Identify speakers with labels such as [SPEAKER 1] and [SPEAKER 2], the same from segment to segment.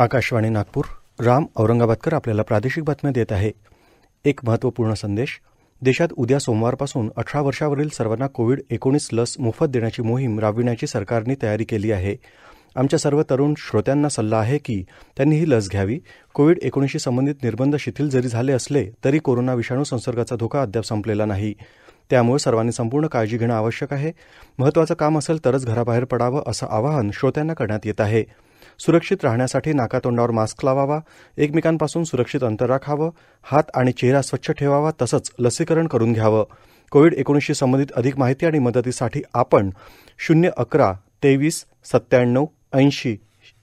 [SPEAKER 1] आकाशवाणी नागपूर राम औरंगाबादकर आपल्याला प्रादेशिक बातम्या देत आहे एक महत्वपूर्ण संदेश देशात उद्या सोमवारपासून अठरा वर्षावरील सर्वांना कोविड एकोणीस लस मोफत देण्याची मोहीम राबविण्याची सरकारने तयारी केली आहे आमच्या सर्व तरुण श्रोत्यांना सल्ला आहे की त्यांनी ही लस घ्यावी कोविड एकोणीसशी संबंधित निर्बंध शिथिल जरी झाले असले तरी कोरोना विषाणू संसर्गाचा धोका अद्याप संपलेला नाही त्यामुळे सर्वांनी संपूर्ण काळजी घेणं आवश्यक आहे महत्वाचं काम असेल तरच घराबाहेर पडावं असं आवाहन श्रोत्यांना करण्यात येत आहे सुरक्षित राहण्यासाठी नाकातोंडावर मास्क लावावा एकमेकांपासून सुरक्षित अंतर राखावं हात आणि चेहरा स्वच्छ ठेवावा तसंच लसीकरण करून घ्यावं कोविड एकोणीसशी संबंधित अधिक माहिती आणि मदतीसाठी आपण शून्य अकरा तेवीस सत्त्याण्णव ऐंशी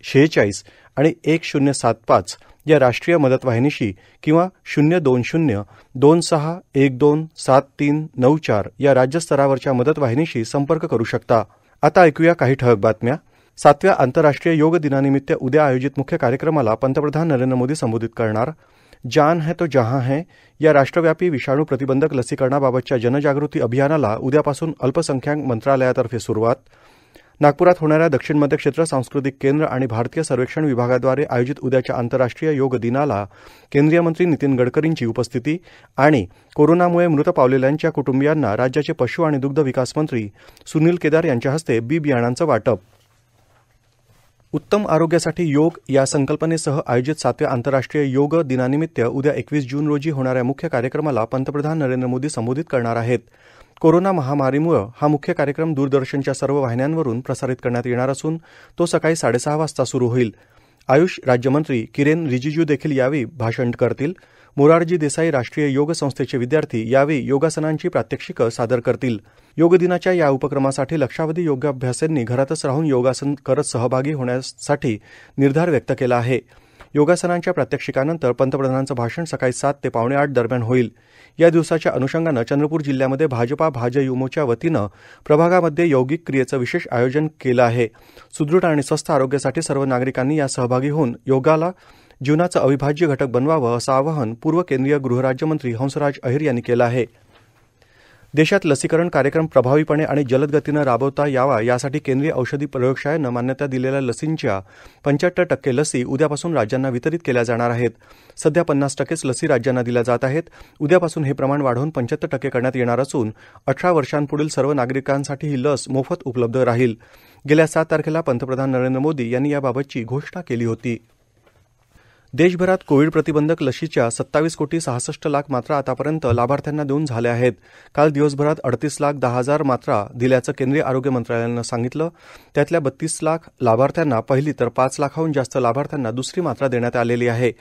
[SPEAKER 1] शेहेचाळीस आणि एक शून्य सात पाच या राष्ट्रीय मदतवाहिनीशी किंवा शून्य दोन शून्य दोन सहा एक दोन सात तीन नऊ चार या राज्यस्तरावरच्या मदतवाहिनीशी संपर्क करू शकता आता ऐकूया काही ठळक बातम्या सातव्या आंतरराष्ट्रीय योग दिनानिमित्त उद्या आयोजित मुख्य कार्यक्रमाला पंतप्रधान नरेंद्र मोदी संबोधित करणार जान है तो जहां है या राष्ट्रव्यापी विषाणू प्रतिबंधक लसीकरणाबाबतच्या जनजागृती अभियानाला उद्यापासून अल्पसंख्याक मंत्रालयातर्फे सुरुवात नागपुरात होणाऱ्या दक्षिण मध्य क्षेत्र सांस्कृतिक केंद्र आणि भारतीय सर्वेक्षण विभागाद्वारे आयोजित उद्याच्या आंतरराष्ट्रीय योग दिनाला केंद्रीय मंत्री नितीन गडकरींची उपस्थिती आणि कोरोनामुळे मृत पावलेल्यांच्या कुटुंबियांना राज्याचे पशु आणि दुग्ध विकास मंत्री सुनील केदार यांच्या हस्ते बी बियाणांचं वाटप उत्तम आरोग्यासाठी योग या संकल्पनेसह आयोजित सातव्या आंतरराष्ट्रीय योग दिनानिमित्त उद्या एकवीस जून रोजी होणाऱ्या मुख्य कार्यक्रमाला पंतप्रधान नरेंद्र मोदी संबोधित करणार आहेत कोरोना महामारीमुळं हा मुख्य कार्यक्रम दूरदर्शनच्या सर्व वाहिन्यांवरून प्रसारित करण्यात येणार असून तो सकाळी साडेसहा वाजता सुरू होईल आयुष राज्यमंत्री किरेन रिजिजू देखील यावेळी भाषण करतील मोरारजी देसाई राष्ट्रीय योग संस्थेचे विद्यार्थी यावेळी योगासनांची प्रात्यक्षिकं सादर करतील योग दिनाच्या या उपक्रमासाठी लक्षावधी योगाभ्यासांनी घरातच राहून योगासन करत सहभागी होण्यासाठी निर्धार व्यक्त केला आहे योगासनांच्या प्रात्यक्षिकानंतर पंतप्रधानांचं भाषण सकाळी सात ते पावणे आठ दरम्यान होईल या दिवसाच्या अनुषंगानं चंद्रपूर जिल्ह्यामध्ये भाजपा भाजयुमोच्या वतीनं प्रभागामध्ये योगिक क्रियेचं विशेष आयोजन केलं आहे सुदृढ आणि स्वस्थ आरोग्यासाठी सर्व नागरिकांनी या सहभागी होऊन योगाला जीवनाचं अविभाज्य घटक बनवावं असं आवाहन पूर्व केंद्रीय गृहराज्यमंत्री हंसराज अहिर यांनी केलं आहे देशात लसीकरण कार्यक्रम प्रभावीपणे आणि जलद राबवता यावा यासाठी केंद्रीय औषधी प्रयोगशाळेनं मान्यता दिलेल्या लसींच्या पंच्याहत्तर टक्के लसी उद्यापासून राज्यांना वितरित केल्या जाणार आहेत सध्या पन्नास टक्केच लसी राज्यांना दिल्या जात आहेत उद्यापासून हे प्रमाण वाढवून पंच्याहत्तर टक्के करण्यात येणार असून अठरा वर्षांपुढील सर्व नागरिकांसाठी ही लस मोफत उपलब्ध राहील गेल्या सात तारखेला पंतप्रधान नरेंद्र मोदी यांनी याबाबतची घोषणा केली होती देशभरात कोविड प्रतिबंधक लशीच्या सत्तावीस कोटी सहासष्ट लाख मात्रा आतापर्यंत लाभार्थ्यांना देऊन झाल्या आहेत काल दिवसभरात अडतीस लाख दहा हजार मात्रा दिल्याचं केंद्रीय आरोग्य मंत्रालयानं सांगितलं त्यातल्या बत्तीस लाख लाभार्थ्यांना पहिली तर पाच लाखाहून जास्त लाभार्थ्यांना दुसरी मात्रा देण्यात आलेली आहे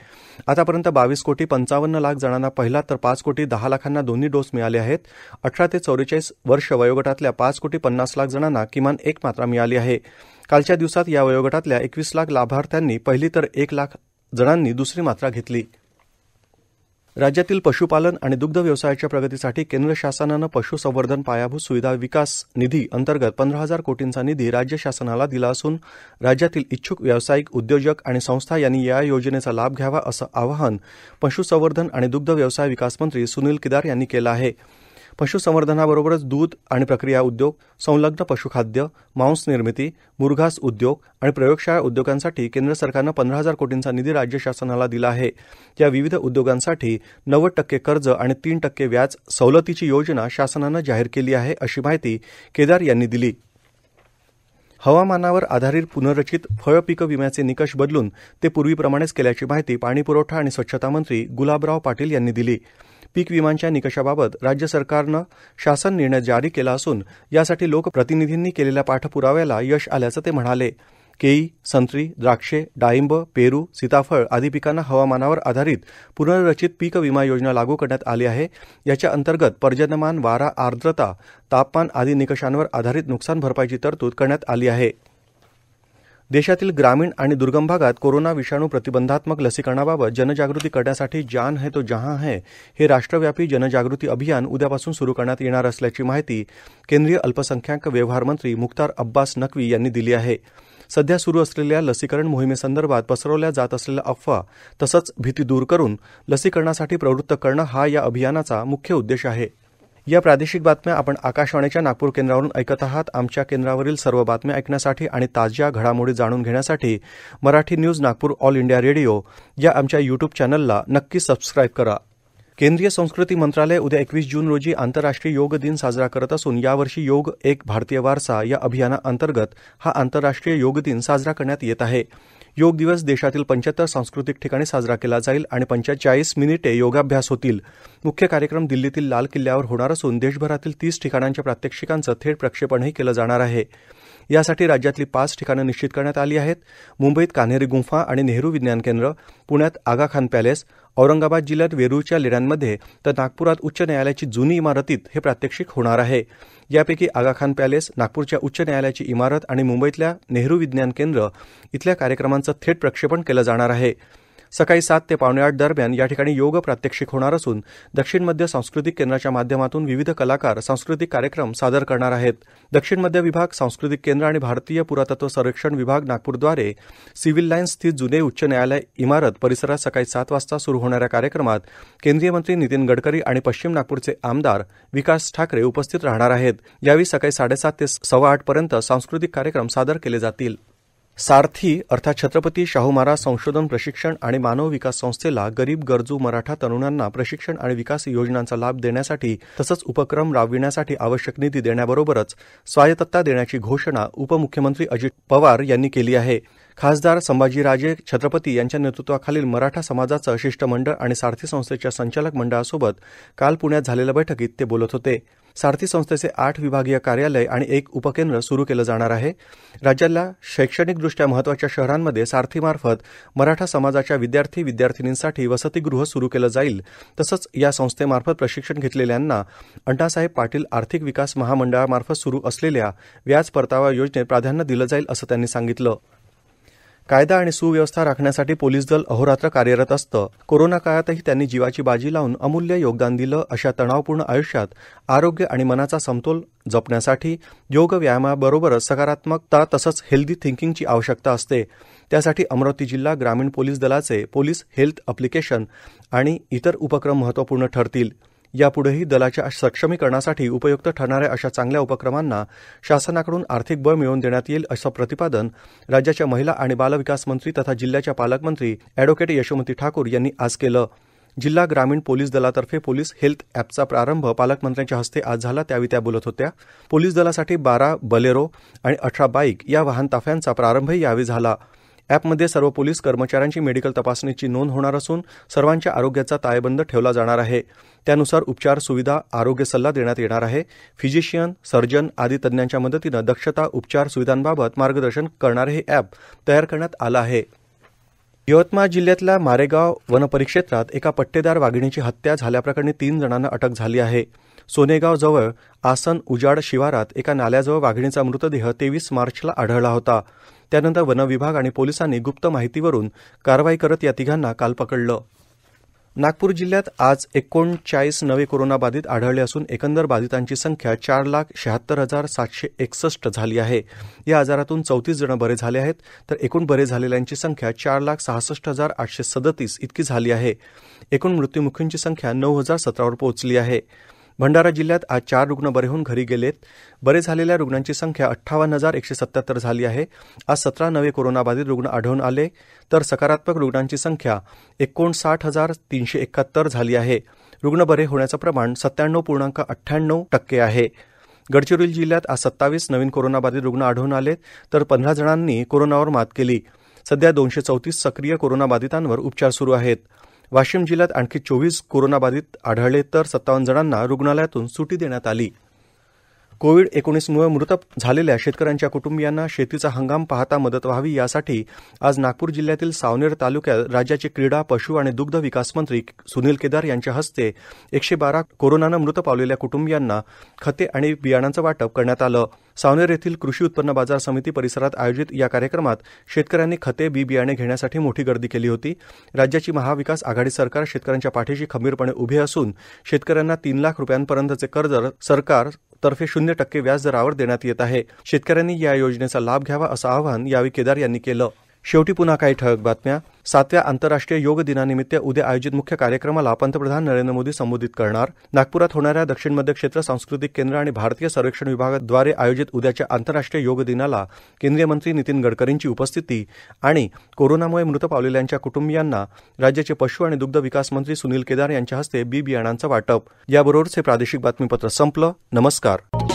[SPEAKER 1] आतापर्यंत बावीस कोटी पंचावन्न लाख जणांना पहिला तर पाच कोटी दहा लाखांना दोन्ही डोस मिळाले आहेत अठरा ते चौवेचाळीस वर्ष वयोगटातल्या पाच कोटी पन्नास लाख जणांना किमान एक मात्रा मिळाली आहे कालच्या दिवसात या वयोगटातल्या एकवीस लाख लाभार्थ्यांनी पहिली तर एक लाख जणांनी दुसरी मात्रा घेतली राज्यातील पशुपालन आणि दुग्ध व्यवसायाच्या प्रगतीसाठी केंद्र शासनानं पशुसंवर्धन पायाभूत सुविधा विकास निधी अंतर्गत पंधरा हजार कोटींचा निधी राज्य शासनाला दिला असून राज्यातील इच्छुक व्यावसायिक उद्योजक आणि संस्था यांनी या योजनेचा लाभ घ्यावा असं आवाहन पशुसंवर्धन आणि दुग्ध व्यवसाय विकास मंत्री सुनील किदार यांनी केलं आहे पश्संवर्धनाबरोबरच दूध आणि प्रक्रिया उद्योग संलग्न पश्खाद्य मांस निर्मिती मुरघास उद्योग आणि प्रयोगशाळा उद्योगांसाठी केंद्र सरकारनं पंधरा हजार कोटींचा निधी राज्य शासनाला दिला आहे या विविध उद्योगांसाठी नव्वद टक्के कर्ज आणि तीन टक्के व्याज सवलतीची योजना शासनानं जाहीर केली आहे अशी माहिती केदार यांनी दिली हवामानावर आधारित पुनर्रचित फळ पीक विम्याचे निकष बदलून ते पूर्वीप्रमाणेच केल्याची माहिती पाणीपुरवठा आणि स्वच्छता मंत्री गुलाबराव पाटील यांनी दिली पीक विमांच्या निकषाबाबत राज्य सरकारनं शासन निर्णय जारी केला असून यासाठी लोकप्रतिनिधींनी केलेल्या पाठप्राव्याला यश आल्याचं ते म्हणाले केई संत्री द्राक्षे डाळिंब पेरू सीताफळ आदी पिकांना हवामानावर आधारित पुनर्रचित पीक विमा योजना लागू करण्यात आली आहे याच्या अंतर्गत पर्जन्यमान वारा आर्द्रता तापमान आदी निकषांवर आधारित नुकसान भरपाईची तरतूद करण्यात आली आहे देशातील ग्रामीण आणि दुर्गम भागात कोरोना विषाणू प्रतिबंधात्मक लसीकरणाबाबत जनजागृती करण्यासाठी जान है तो जहां है हे राष्ट्रव्यापी जनजागृती अभियान उद्यापासून सुरू करण्यात येणार असल्याची माहिती केंद्रीय अल्पसंख्याक व्यवहार मंत्री मुख्तार अब्बास नक्वी यांनी दिली आहे सध्या सुरू असलेल्या लसीकरण मोहिमेसंदर्भात पसरवल्या जात असलेल्या अफवा तसंच भीती दूर करून लसीकरणासाठी प्रवृत्त करणं हा या अभियानाचा मुख्य उद्देश आहे या प्रादेशिक बातम्या आपण आकाशवाणीच्या नागपूर केंद्रावरून ऐकत आहात आमच्या केंद्रावरील सर्व बातम्या ऐकण्यासाठी आणि ताज्या घडामोडी जाणून घेण्यासाठी Marathi news Nagpur all India radio या आमच्या युट्यूब चॅनलला नक्की सबस्क्राईब करा केंद्रीय संस्कृती मंत्रालय उद्या एकवीस जून रोजी आंतरराष्ट्रीय योग दिन साजरा करत असून यावर्षी योग एक भारतीय वारसा या अभियानाअंतर्गत हा आंतरराष्ट्रीय योग दिन साजरा करण्यात येत आहे योग दिवस देशातील पंच्याहत्तर सांस्कृतिक ठिकाणी साजरा केला जाईल आणि पंचेचाळीस मिनिटे योगाभ्यास होतील मुख्य कार्यक्रम दिल्लीतील लाल किल्ल्यावर होणार असून देशभरातील तीस ठिकाणांच्या प्रात्यक्षिकांचं थेट प्रक्षेपणही केलं जाणार आहे यासाठी राज्यातली पाच ठिकाणं निश्चित करण्यात आली आहेत मुंबईत कान्हेरी गुंफा आणि नेहरू विज्ञान केंद्र पुण्यात आगाखान पॅलेस औरंगाबाद जिल्ह्यात वेरूळच्या लेण्यांमध्ये तर नागपुरात उच्च न्यायालयाची जुनी इमारतीत हे प्रात्यक्षिक होणार आहे यापैकी आगाखान पॅलेस नागपूरच्या उच्च न्यायालयाची इमारत आणि मुंबईतल्या नेहरू विज्ञान केंद्र इथल्या कार्यक्रमांचं थेट प्रक्षेपण केलं जाणार आहे सकाळी सात ते पावणेआठ दरम्यान या ठिकाणी योग प्रात्यक्षिक होणार असून दक्षिण मध्य सांस्कृतिक केंद्राच्या माध्यमातून विविध कलाकार सांस्कृतिक कार्यक्रम सादर करणार आहेत दक्षिण मध्य विभाग सांस्कृतिक केंद्र आणि भारतीय पुरातत्व सर्वेक्षण विभाग नागपूरद्वारे सिव्हिल लाईन्स स्थित जुने उच्च न्यायालय इमारत परिसरात सकाळी सात वाजता सुरू होणाऱ्या कार्यक्रमात केंद्रीय मंत्री नितीन गडकरी आणि पश्चिम नागपूरचे आमदार विकास ठाकरे उपस्थित राहणार आहेत यावेळी सकाळी साडेसात ते सव्वा आठ पर्यंत सांस्कृतिक कार्यक्रम सादर केले जातील सारथी अर्थात छत्रपती शाहू महाराज संशोधन प्रशिक्षण आणि मानव विकास संस्थेला गरीब गरजू मराठा तरुणांना प्रशिक्षण आणि विकास योजनांचा लाभ देण्यासाठी तसंच उपक्रम राबविण्यासाठी आवश्यक निधी देण्याबरोबरच स्वायत्तता देण्याची घोषणा उपमुख्यमंत्री अजित पवार यांनी केली आहे खासदार संभाजीराजे छत्रपती यांच्या नेतृत्वाखालील मराठा समाजाचं शिष्टमंडळ आणि सारथी संस्थेच्या संचालक मंडळासोबत काल पुण्यात झालेल्या बैठकीत ते बोलत होते सारथी संस्थेचे आठ विभागीय कार्यालय आणि एक उपकेंद्र सुरू केलं जाणार आहे राज्याला शैक्षणिकदृष्ट्या महत्वाच्या शहरांमध्ये सारथीमार्फत मराठा समाजाच्या विद्यार्थी विद्यार्थिनींसाठी वसतिगृह सुरू केलं जाईल तसंच या संस्थेमार्फत प्रशिक्षण घेतलेल्यांना अण्णासाहेब पाटील आर्थिक विकास महामंडळामार्फत सुरू असलेल्या व्याज परतावा योजनेत प्राधान्य दिलं जाईल असं त्यांनी सांगितलं कायदा आणि सुव्यवस्था राखण्यासाठी पोलीस दल अहोरात्र कार्यरत असतं कोरोना काळातही त्यांनी जीवाची बाजी लावून अमूल्य योगदान दिलं अशा तणावपूर्ण आयुष्यात आरोग्य आणि मनाचा समतोल जपण्यासाठी योग व्यायामाबरोबरच सकारात्मकता तसंच हेल्दी थिंकिंगची आवश्यकता असते त्यासाठी अमरावती जिल्हा ग्रामीण पोलीस दलाचे पोलीस हेल्थ अप्लिकेशन आणि इतर उपक्रम महत्त्वपूर्ण ठरतील याप्ढेही दलाच्या सक्षमीकरणासाठी उपय्क्त ठरणाऱ्या अशा चांगल्या उपक्रमांना शासनाकडून आर्थिक बळ मिळवून देण्यात येईल असं प्रतिपादन राज्याच्या महिला आणि बालविकास मंत्री तथा जिल्ह्याच्या पालकमंत्री अॅडव्होकेट यशोमती ठाकूर यांनी आज केलं जिल्हा ग्रामीण पोलीस दलातर्फे पोलीस हेल्थ अॅपचा प्रारंभ पालकमंत्र्यांच्या हस्ते आज झाला त्यावेळी त्या बोलत होत्या पोलीस दलासाठी बारा बलेरो आणि अठरा बाईक या वाहन ताफ्यांचा प्रारंभही यावेळी झाला अॅपमध्ये सर्व पोलीस कर्मचाऱ्यांची मेडिकल तपासणीची नोंद होणार असून सर्वांच्या आरोग्याचा ताळेबंद ठेवला जाणार आहे त्यानुसार उपचार सुविधा आरोग्य सल्ला देण्यात येणार आहे फिजिशियन सर्जन आदी तज्ज्ञांच्या मदतीनं दक्षता उपचार सुविधांबाबत मार्गदर्शन करणारे हे अॅप तयार करण्यात आलं आहे यवतमाळ जिल्ह्यातल्या मारेगाव वनपरिक्षेत्रात एका पट्टेदार वाघिणीची हत्या झाल्याप्रकरणी तीन जणांना अटक झाली आहे सोनेगाव जवळ आसन उजाड शिवारात एका नाल्याजवळ वाघिणीचा मृतदेह तेवीस मार्चला आढळला होता त्यानंतर वनविभाग आणि पोलिसांनी गुप्त माहितीवरून कारवाई करत या तिघांना काल पकडलं नागपूर जिल्ह्यात आज एकोणचाळीस नवे कोरोनाबाधित आढळले असून एकंदर बाधितांची संख्या चार लाख शहात्तर हजार सातशे एकसष्ट झाली आहे या आजारातून चौतीस जण बरे झाले आहेत तर एकूण बरे झालेल्यांची संख्या चार लाख सहासष्ट हजार आठशे सदतीस इतकी झाली आहे एकूण मृत्यूमुखींची संख्या नऊ हजार सतरावर पोहोचली आहे भंडारा जिल्ह्यात आज चार रुग्ण बरे होऊन घरी गेलेत बरे झालेल्या रुग्णांची संख्या अठ्ठावन्न हजार एकशे सत्याहत्तर झाली आहे आज सतरा नवे कोरोनाबाधित रुग्ण आढळून आले तर सकारात्मक रुग्णांची संख्या एकोणसाठ हजार तीनशे एकाहत्तर झाली आहे रुग्ण बरे होण्याचं प्रमाण सत्त्याण्णव पूर्णांक अठ्ठ्याण्णव टक्के आहे गडचिरोली जिल्ह्यात आज सत्तावीस नवीन कोरोनाबाधित रुग्ण आढळून आले तर पंधरा जणांनी कोरोनावर मात केली सध्या दोनशे चौतीस सक्रिय कोरोनाबाधितांवर उपचार सुरू आहेत वाशिम जिल्ह्यात आणखी चोवीस कोरोनाबाधित आढळले तर सत्तावन्न जणांना रुग्णालयातून सुटी देण्यात आली कोविड एकोणीसमुळे मृत झालेल्या शेतकऱ्यांच्या कुटुंबियांना शेतीचा हंगाम पाहता मदत व्हावी यासाठी आज नागपूर जिल्ह्यातील सावनेर तालुक्यात राज्याचे क्रीडा पशु आणि दुग्ध विकास मंत्री सुनील केदार यांच्या हस्ते एकशे बारा कोरोनानं मृत पावलेल्या कुटुंबियांना खते आणि बियाणांचं वाटप करण्यात आलं सावनेर येथील कृषी उत्पन्न बाजार समिती परिसरात आयोजित या कार्यक्रमात शेतकऱ्यांनी खते बी बियाणे घेण्यासाठी मोठी गर्दी केली होती राज्याची महाविकास आघाडी सरकार शेतकऱ्यांच्या पाठीशी खंबीरपणे उभे असून शेतकऱ्यांना तीन लाख रुपयांपर्यंतचे कर्ज सरकार तर्फे शून्य टक्के व्याजदरावर देण्यात येत आहे शेतकऱ्यांनी या योजनेचा लाभ घ्यावा असं आवाहन यावेळी केदार यांनी केलं शेवटी पुन्हा काही ठळक बातम्या सातव्या आंतरराष्ट्रीय योग दिनानिमित्त उद्या आयोजित मुख्य कार्यक्रमाला पंतप्रधान नरेंद्र मोदी संबोधित करणार नागपुरात होणाऱ्या दक्षिण मध्य क्षेत्र सांस्कृतिक केंद्र आणि भारतीय सर्वेक्षण विभागाद्वारे आयोजित उद्याच्या आंतरराष्ट्रीय योग दिनाला केंद्रीय मंत्री नितीन गडकरींची उपस्थिती आणि कोरोनामुळे मृत पावलेल्यांच्या कुटुंबियांना राज्याचे पशु आणि दुग्ध विकास मंत्री सुनील केदार यांच्या हस्ते बी बियाणांचं वाटप याबरोबरच हे प्रादेशिक बातमीपत्र संपलं नमस्कार